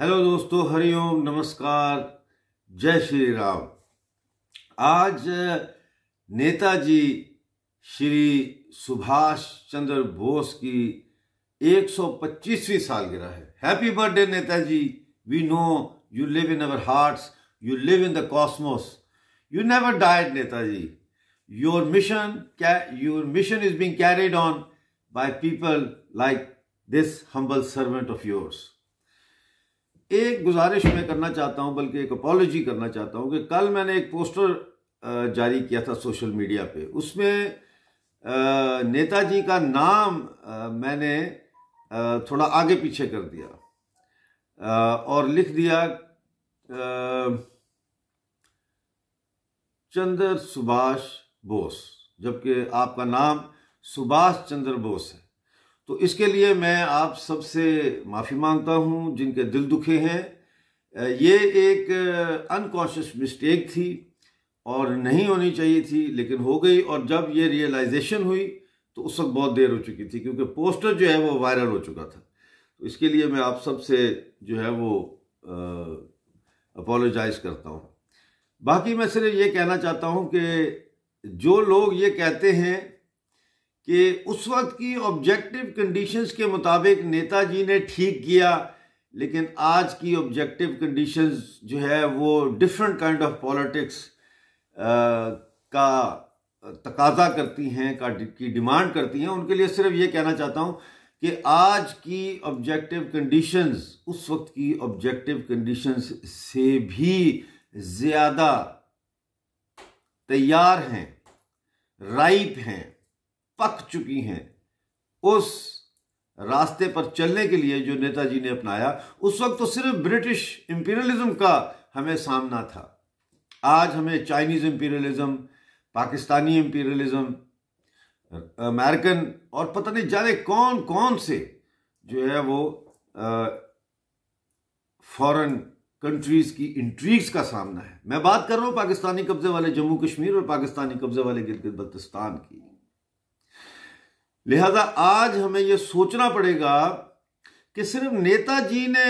hello दोस्तों हरिओम नमस्कार जय श्री राम आज नेताजी श्री सुभाष चंद्र बोस की 125वीं सालगिरह है happy birthday Netaji we know you live in our hearts you live in the cosmos you never died Netaji your mission your mission is being carried on by people like this humble servant of yours एक गुजारिश मैं करना चाहता हूं बल्कि एक apology करना चाहता हूं कि कल मैंने एक पोस्टर जारी किया था सोशल मीडिया पे उसमें नेताजी का नाम मैंने थोड़ा आगे पीछे कर दिया और लिख दिया चंद्र सुभाष बोस जबकि आपका नाम सुभाष चंद्र बोस है तो इसके लिए मैं आप सबसे माफ़ी मांगता हूँ जिनके दिल दुखे हैं ये एक अनकॉन्शियस मिस्टेक थी और नहीं होनी चाहिए थी लेकिन हो गई और जब ये रियलाइजेशन हुई तो उस वक्त बहुत देर हो चुकी थी क्योंकि पोस्टर जो है वो वायरल हो चुका था तो इसके लिए मैं आप सबसे जो है वो अपोलोजाइज करता हूँ बाकी मैं सिर्फ ये कहना चाहता हूँ कि जो लोग ये कहते हैं कि उस वक्त की ऑब्जेक्टिव कंडीशंस के मुताबिक नेताजी ने ठीक किया लेकिन आज की ऑब्जेक्टिव कंडीशंस जो है वो डिफरेंट काइंड ऑफ पॉलिटिक्स का तकाजा करती हैं का की डिमांड करती हैं उनके लिए सिर्फ ये कहना चाहता हूँ कि आज की ऑब्जेक्टिव कंडीशंस उस वक्त की ऑब्जेक्टिव कंडीशंस से भी ज़्यादा तैयार हैं राइप हैं पक चुकी हैं उस रास्ते पर चलने के लिए जो नेताजी ने अपनाया उस वक्त तो सिर्फ ब्रिटिश इंपीरियलिज्म का हमें सामना था आज हमें Chinese imperialism Pakistani imperialism American और पता नहीं जाने कौन कौन से जो है वो फॉरेन कंट्रीज की इंट्रीज का सामना है मैं बात कर रहा हूँ पाकिस्तानी कब्जे वाले जम्मू कश्मीर और पाकिस्तानी कब्जे वाले गिलगित बल्तिस्तान की लिहाजा आज हमें यह सोचना पड़ेगा कि सिर्फ नेताजी ने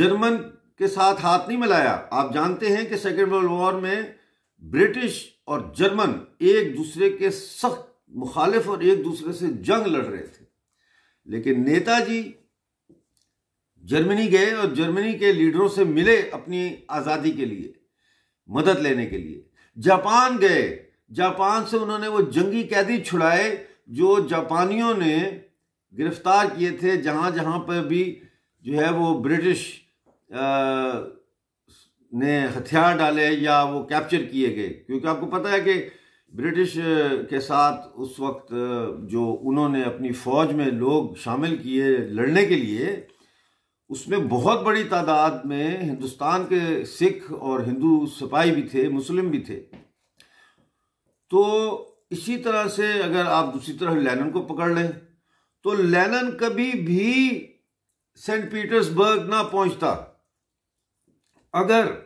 जर्मन के साथ हाथ नहीं मिलाया आप जानते हैं कि सेकेंड वर्ल्ड वॉर में ब्रिटिश और जर्मन एक दूसरे के सख्त मुखालिफ और एक दूसरे से जंग लड़ रहे थे लेकिन नेताजी जर्मनी गए और जर्मनी के लीडरों से मिले अपनी आज़ादी के लिए मदद लेने के लिए जापान गए जापान से उन्होंने वो जंगी कैदी छुड़ाए जो जापानियों ने गिरफ्तार किए थे जहाँ जहाँ पर भी जो है वो ब्रिटिश ने हथियार डाले या वो कैप्चर किए गए क्योंकि आपको पता है कि ब्रिटिश के साथ उस वक्त जो उन्होंने अपनी फ़ौज में लोग शामिल किए लड़ने के लिए उसमें बहुत बड़ी तादाद में हिंदुस्तान के सिख और हिंदू सिपाही भी थे मुस्लिम भी थे तो इसी तरह से अगर आप दूसरी तरफ लेनन को पकड़ लें तो लेनन कभी भी सेंट पीटर्सबर्ग ना पहुंचता अगर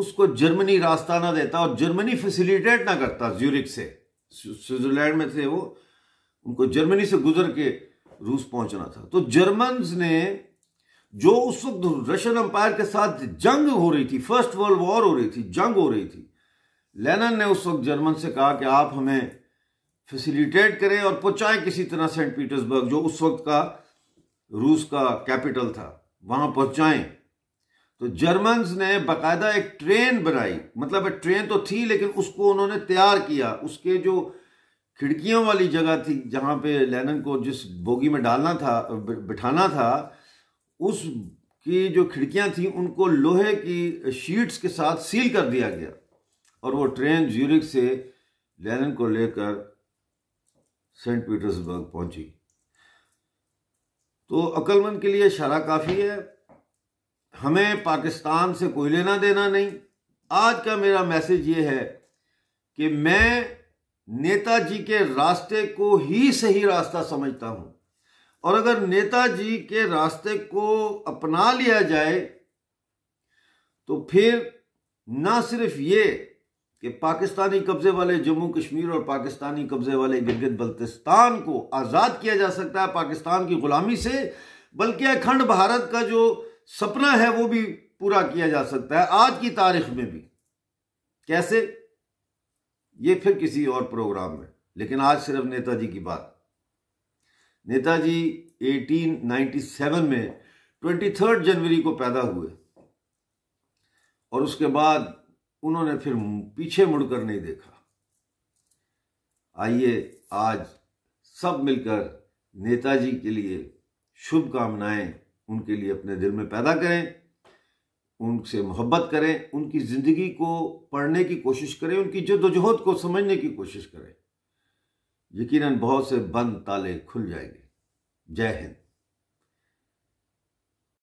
उसको जर्मनी रास्ता ना देता और जर्मनी फैसिलिटेट ना करता ज्यूरिक से स्विट्जरलैंड में थे वो उनको जर्मनी से गुजर के रूस पहुंचना था तो जर्मन ने जो उस वक्त रशियन अंपायर के साथ जंग हो रही थी फर्स्ट वर्ल्ड वॉर हो रही थी जंग हो रही थी लेनन ने उस वक्त जर्मन से कहा कि आप हमें फैसिलिटेट करें और पहुंचाएं किसी तरह सेंट पीटर्सबर्ग जो उस वक्त का रूस का कैपिटल था वहां पहुंचाएं तो जर्मन ने बाकायदा एक ट्रेन बनाई मतलब ट्रेन तो थी लेकिन उसको उन्होंने तैयार किया उसके जो खिड़कियों वाली जगह थी जहां पे लेनन को जिस बोगी में डालना था बिठाना था उसकी जो खिड़कियां थी उनको लोहे की शीट्स के साथ सील कर दिया गया और वो ट्रेन ज्यूरिक से लेनिन को लेकर सेंट पीटर्सबर्ग पहुंची तो अकलमंद के लिए शरा काफ़ी है हमें पाकिस्तान से कोई लेना देना नहीं आज का मेरा मैसेज ये है कि मैं नेताजी के रास्ते को ही सही रास्ता समझता हूँ और अगर नेताजी के रास्ते को अपना लिया जाए तो फिर ना सिर्फ ये कि पाकिस्तानी कब्जे वाले जम्मू कश्मीर और पाकिस्तानी कब्जे वाले गिरगित बल्तिस्तान को आज़ाद किया जा सकता है पाकिस्तान की ग़ुलामी से बल्कि अखंड भारत का जो सपना है वो भी पूरा किया जा सकता है आज की तारीख में भी कैसे ये फिर किसी और प्रोग्राम में लेकिन आज सिर्फ नेताजी की बात नेताजी 1897 में 23 जनवरी को पैदा हुए और उसके बाद उन्होंने फिर पीछे मुड़कर नहीं देखा आइए आज सब मिलकर नेताजी के लिए शुभकामनाएं उनके लिए अपने दिल में पैदा करें उनसे मोहब्बत करें उनकी ज़िंदगी को पढ़ने की कोशिश करें उनकी जदोजहद को समझने की कोशिश करें यकीनन बहुत से बंद ताले खुल जाएंगे जय हिंद